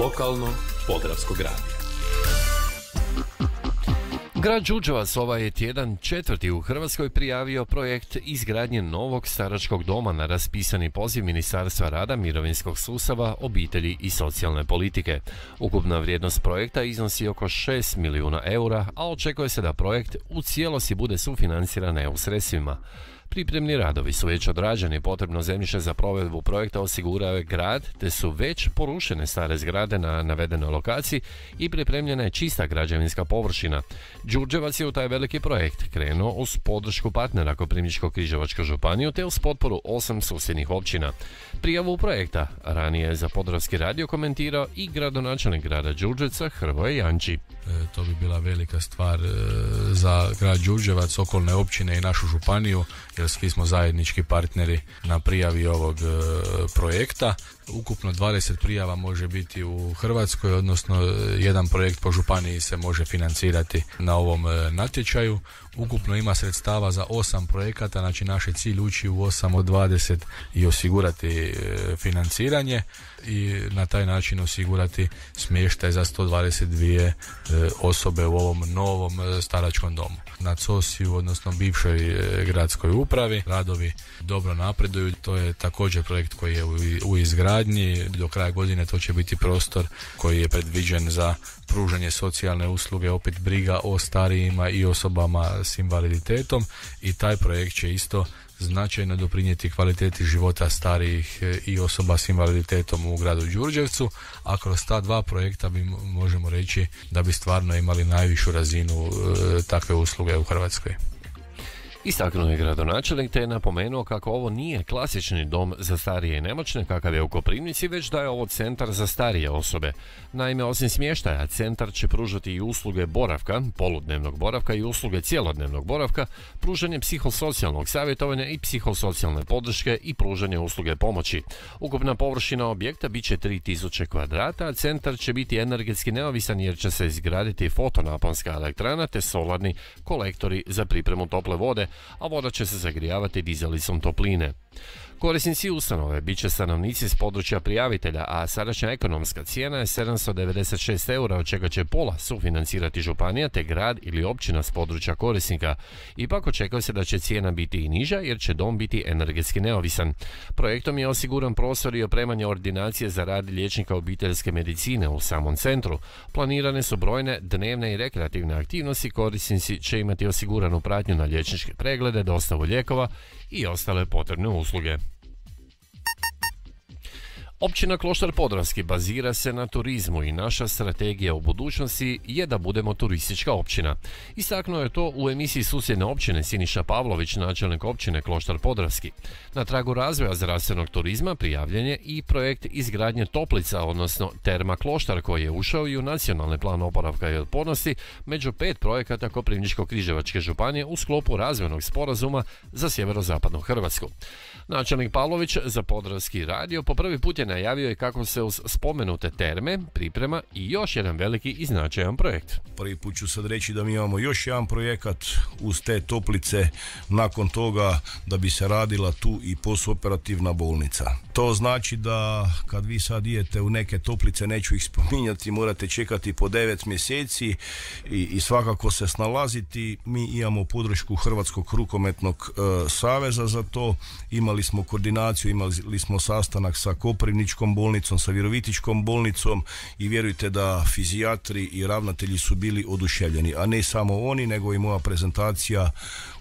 Lokalno Podravskog radija. Grad Đuđevac ovaj je tjedan četvrti u Hrvatskoj prijavio projekt izgradnje novog staračkog doma na raspisani poziv Ministarstva rada, mirovinskog sustava, obitelji i socijalne politike. Ukupna vrijednost projekta iznosi oko 6 milijuna eura, a očekuje se da projekt u cijelosti bude sufinanciran EU sredstvima. Pripremni radovi su već odrađeni, potrebno zemljište za provedbu projekta osigurao je grad, te su već porušene stare zgrade na navedenoj lokaciji i pripremljena je čista građevinska površina. Đurđevac je u taj veliki projekt krenuo uz podršku partnera koprivničko križevačko županiju te uz potporu osam susjednih općina. Prijavu projekta ranije je za Podravski radio komentirao i gradonačelnik grada Đurđevca Hrvoje Janči. E, to bi bila velika stvar e, za grad Đurđevac, okolne općine i našu županiju jer svi smo zajednički partneri na prijavi ovog e, projekta ukupno 20 prijava može biti u Hrvatskoj, odnosno e, jedan projekt po županiji se može financirati na ovom e, natječaju. Ukupno ima sredstava za 8 projekata, znači naš je cilj ući u 8 od 20 i osigurati e, financiranje i na taj način osigurati smještaj za 122 osobe u ovom novom staračkom domu. Na COSI-u, odnosno bivšoj gradskoj upravi, radovi dobro napreduju, to je također projekt koji je u izgradnju. Do kraja godine to će biti prostor koji je predviđen za pružanje socijalne usluge, opet briga o starijima i osobama s invaliditetom i taj projekt će isto značajno doprinijeti kvaliteti života starijih i osoba s invaliditetom u gradu Đurđevcu, a kroz ta dva projekta bi možemo reći da bi stvarno imali najvišu razinu e, takve usluge u Hrvatskoj. Istaknuo je gradonačelnik te je napomenuo kako ovo nije klasični dom za starije i nemoćne kakav je u Koprivnici, već da je ovo centar za starije osobe. Naime, osim smještaja, centar će pružati i usluge boravka, poludnevnog boravka i usluge cijelodnevnog boravka, pružanje psihosocijalnog savjetovanja i psihosocijalne podrške i pružanje usluge pomoći. Ukupna površina objekta bit će 3000 kvadrata, a centar će biti energetski neovisan jer će se izgraditi fotonaponska elektrana te solarni kolektori za pripremu tople vode, a voda će se zagrijavati dizelisom topline. Korisnici ustanove bit će stanovnici s područja prijavitelja, a sadašnja ekonomska cijena je 796 eura, od čega će pola sufinancirati županija te grad ili općina s područja korisnika. Ipak očekuje se da će cijena biti i niža jer će dom biti energetski neovisan. Projektom je osiguran prostor i opremanje ordinacije za rad liječnika obiteljske medicine u samom centru. Planirane su brojne dnevne i rekreativne aktivnosti, korisnici će imati osiguranu pratnju na liječničke preglede, dostavu lijekova i ostale potrebne usluge. usluge. Općina Kloštar Podravski bazira se na turizmu i naša strategija u budućnosti je da budemo turistička općina. Istaknuo je to u emisiji susjedne općine Siniša Pavlović, načelnik općine Kloštar Podravski. Na tragu razvoja zdravstvenog turizma prijavljen je i projekt izgradnje toplica, odnosno Terma Kloštar, koji je ušao i u nacionalni plan oporavka i otpornosti među pet projekata Koprivničko-Križevačke županije u sklopu razvojnog sporazuma za sjeverozapadnu Hrvatsku. Načelnik Pavlović za Podravski radio po prvi put je najavio je kako se uz spomenute terme priprema i još jedan veliki i značajan projekt. Prvi put ću sad reći da mi imamo još jedan projekat uz te toplice nakon toga da bi se radila tu i posoperativna bolnica. To znači da kad vi sad idete u neke toplice, neću ih spominjati, morate čekati po devet mjeseci i, i svakako se snalaziti. Mi imamo podršku Hrvatskog rukometnog e, saveza za to. Imali smo koordinaciju, imali smo sastanak sa Koprivnim bolnicom, sa Virovitičkom bolnicom i vjerujte da fizijatri i ravnatelji su bili oduševljeni, a ne samo oni, nego i moja prezentacija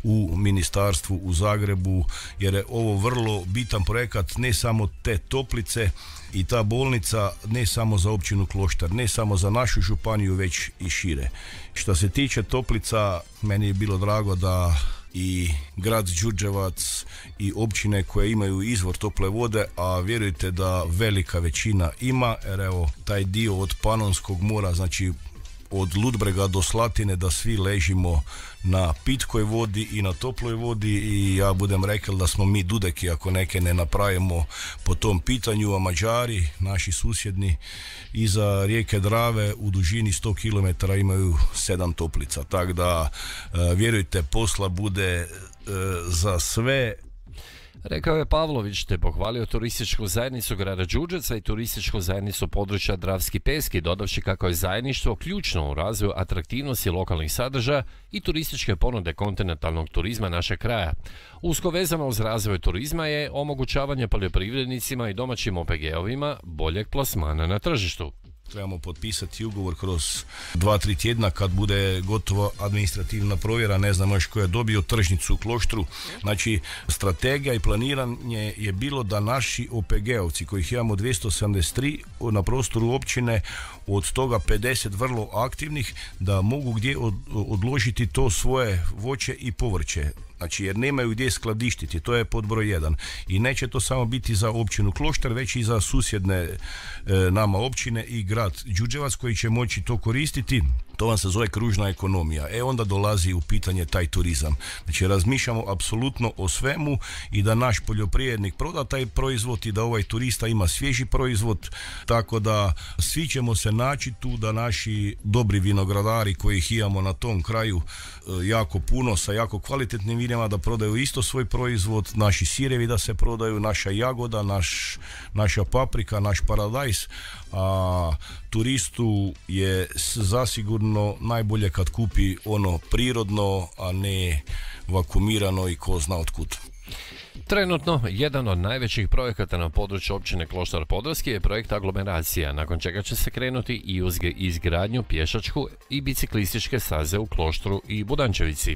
u ministarstvu u Zagrebu, jer je ovo vrlo bitan projekat, ne samo te toplice, i ta bolnica ne samo za općinu Kloštar, ne samo za našu županiju, već i šire. Što se tiče Toplica, meni je bilo drago da i grad Đurđevac i općine koje imaju izvor tople vode, a vjerujte da velika većina ima, jer evo taj dio od Panonskog mora, znači od Ludbrega do Slatine da svi ležimo na pitkoj vodi i na toploj vodi i ja budem rekel da smo mi dudeki ako neke ne napravimo po tom pitanju, a Mađari, naši susjedni, iza rijeke Drave u dužini 100 km imaju 7 toplica. Tako da, e, vjerujte, posla bude e, za sve Rekao je Pavlović te pohvalio turističku zajednicu grada Đuđaca i turističku zajednicu područja Dravski Peski, dodavši kako je zajedništvo ključno u razvoju atraktivnosti lokalnih sadržaja i turističke ponude kontinentalnog turizma naše kraja. Usko vezano uz razvoj turizma je omogućavanje poljoprivrednicima i domaćim OPG-ovima boljeg plasmana na tržištu trebamo potpisati ugovor kroz dva, tri tjedna kad bude gotova administrativna provjera, ne znam još ko je dobio tržnicu u kloštru. Znači, strategija i planiranje je bilo da naši OPG-ovci, kojih imamo 273 na prostoru općine, od toga 50 vrlo aktivnih, da mogu gdje odložiti to svoje voće i povrće. Znači jer nemaju gdje skladištiti, to je pod broj jedan. I neće to samo biti za općinu Kloštar, već i za susjedne e, nama općine i grad Đuđevac koji će moći to koristiti to vam se zove kružna ekonomija. E onda dolazi u pitanje taj turizam. Znači razmišljamo apsolutno o svemu i da naš poljoprijednik proda taj proizvod i da ovaj turista ima svježi proizvod. Tako da svi ćemo se naći tu da naši dobri vinogradari koji ih imamo na tom kraju e, jako puno sa jako kvalitetnim vinima da prodaju isto svoj proizvod, naši sirevi da se prodaju, naša jagoda, naš, naša paprika, naš paradajs, a turistu je zasigurno najbolje kad kupi ono prirodno, a ne vakumirano i ko zna otkud. Trenutno, jedan od najvećih projekata na području općine Kloštar Podravski je projekt aglomeracija, nakon čega će se krenuti i uzge izgradnju pješačku i biciklističke staze u Kloštru i Budančevici.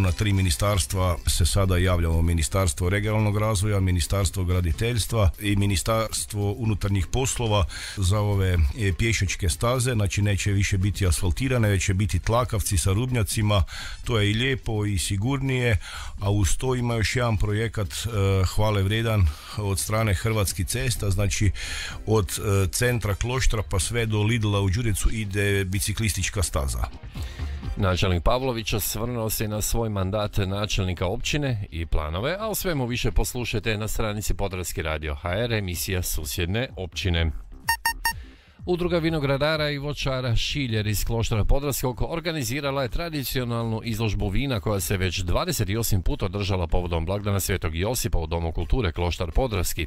Na tri ministarstva se sada javljamo Ministarstvo regionalnog razvoja, Ministarstvo graditeljstva i Ministarstvo unutarnjih poslova za ove e, pješačke staze, znači neće više biti asfaltirane, već će biti tlakavci sa rubnjacima, to je i lijepo i sigurnije, a uz to ima još jedan projekat e, hvale vredan od strane Hrvatskih cesta, znači od e, centra Kloštra pa sve do Lidla u Đuricu ide biciklistička staza. Načelnik Pavlović osvrnuo se na svoj mandat načelnika općine i planove, a o svemu više poslušajte na stranici Podravski radio HR emisija susjedne općine. Udruga vinogradara i vočara Šiljer iz Kloštara Podravskog organizirala je tradicionalnu izložbu vina koja se već 28 puta održala povodom blagdana Svetog Josipa u Domu kulture Kloštar Podravski.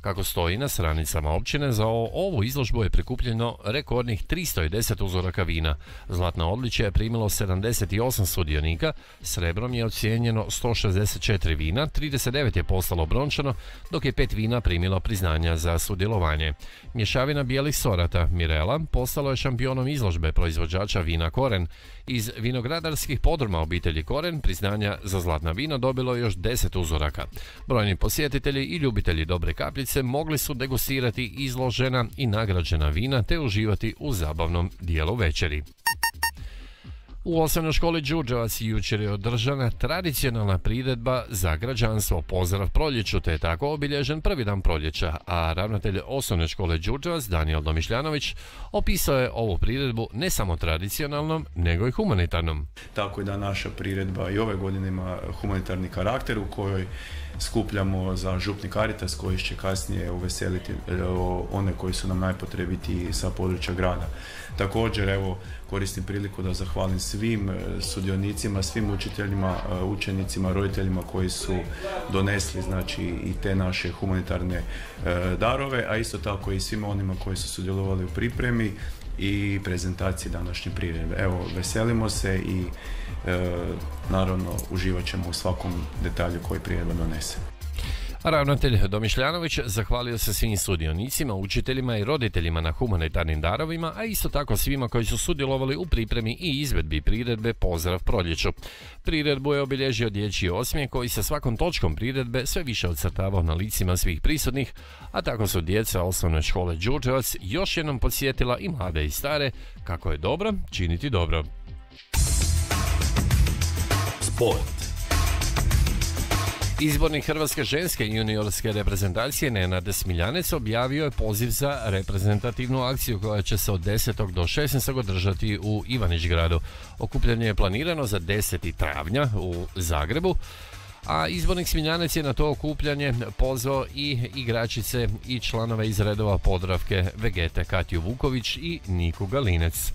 Kako stoji na stranicama općine, za ovu izložbu je prikupljeno rekordnih 310 uzoraka vina. Zlatna odličja je primilo 78 sudionika, srebrom je ocijenjeno 164 vina, 39 je postalo brončano, dok je pet vina primilo priznanja za sudjelovanje. Mješavina bijelih sorata Mirela postalo je šampionom izložbe proizvođača vina Koren iz vinogradarskih podroma obitelji Koren priznanja za zlatna vina dobilo je još 10 uzoraka. Brojni posjetitelji i ljubitelji dobre kapljice mogli su degustirati izložena i nagrađena vina te uživati u zabavnom dijelu večeri. U osnovnoj školi i jučer je održana tradicionalna priredba za građanstvo Pozdrav proljeću, te je tako obilježen prvi dan proljeća, a ravnatelj osnovne škole Đurđevac Daniel Domišljanović opisao je ovu priredbu ne samo tradicionalnom, nego i humanitarnom. Tako je da naša priredba i ove godine ima humanitarni karakter u kojoj skupljamo za župni Karitas koji će kasnije uveseliti e, one koji su nam najpotrebiti sa područja grada. Također, evo, koristim priliku da zahvalim svim e, sudionicima, svim učiteljima, e, učenicima, roditeljima koji su donesli znači i te naše humanitarne e, darove, a isto tako i svima onima koji su sudjelovali u pripremi i prezentaciji današnje priredbe. Evo, veselimo se i naravno uživat ćemo u svakom detalju koji priredba donese. Ravnatelj Domišljanović zahvalio se svim sudionicima, učiteljima i roditeljima na humanitarnim darovima, a isto tako svima koji su sudjelovali u pripremi i izvedbi priredbe Pozdrav proljeću. Priredbu je obilježio dječji osmije koji se svakom točkom priredbe sve više odcrtavao na licima svih prisutnih, a tako su djeca osnovne škole Đurđevac još jednom podsjetila i mlade i stare kako je dobro činiti dobro. Sport Izbornik Hrvatske ženske juniorske reprezentacije Nenade Smiljanec objavio je poziv za reprezentativnu akciju koja će se od 10. do 16. održati u Ivanićgradu. Okupljanje je planirano za 10. travnja u Zagrebu a izbornik Smiljanec je na to okupljanje pozvao i igračice i članove iz redova Podravke Vegete Katju Vuković i Niku Galinec.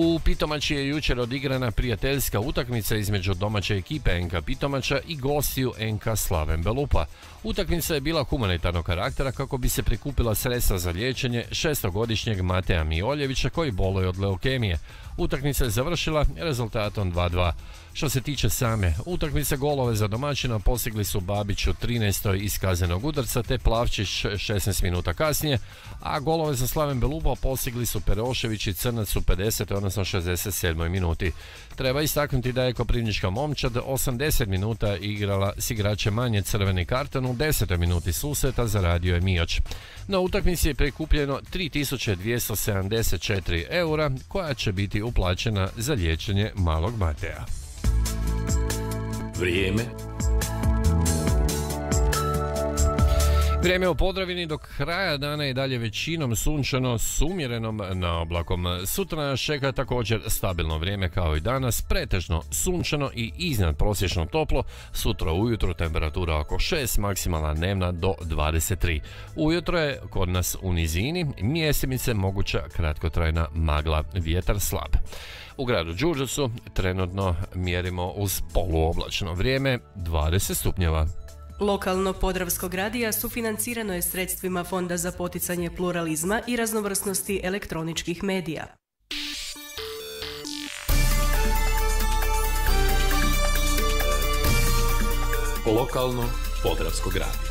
U Pitomači je jučer odigrana prijateljska utakmica između domaće ekipe NK Pitomača i gostiju NK Slaven Belupa. Utakmica je bila humanitarnog karaktera kako bi se prikupila sredstva za liječenje šestogodišnjeg Mateja Mijoljevića koji boluje od leukemije. Utakmica je završila rezultatom 2-2. Što se tiče same utakmice, golove za domaćina postigli su Babić u 13. iz kaznenog udarca te Plavčić 16 minuta kasnije, a golove za Slaven Belubo postigli su Perošević i Crnac u 50. odnosno 67. minuti. Treba istaknuti da je Koprivnička momčad 80 minuta igrala s manje crveni karton u 10. minuti susreta zaradio je Mioć. Na utakmici je prikupljeno 3274 eura koja će biti uplaćena za liječenje malog Mateja. Vrijeme Vrijeme u Podravini do kraja dana i dalje većinom sunčano s umjerenom na oblakom. Sutra nas čeka također stabilno vrijeme kao i danas, pretežno sunčano i iznad prosječno toplo. Sutra ujutro temperatura oko 6, maksimalna dnevna do 23. Ujutro je kod nas u nizini, mjesemice moguća kratkotrajna magla, vjetar slab. U gradu Đurđasu trenutno mjerimo uz poluoblačno vrijeme 20 stupnjeva. Lokalno Podravskog radija sufinancirano je sredstvima Fonda za poticanje pluralizma i raznovrsnosti elektroničkih medija. Lokalno Podravskog radija.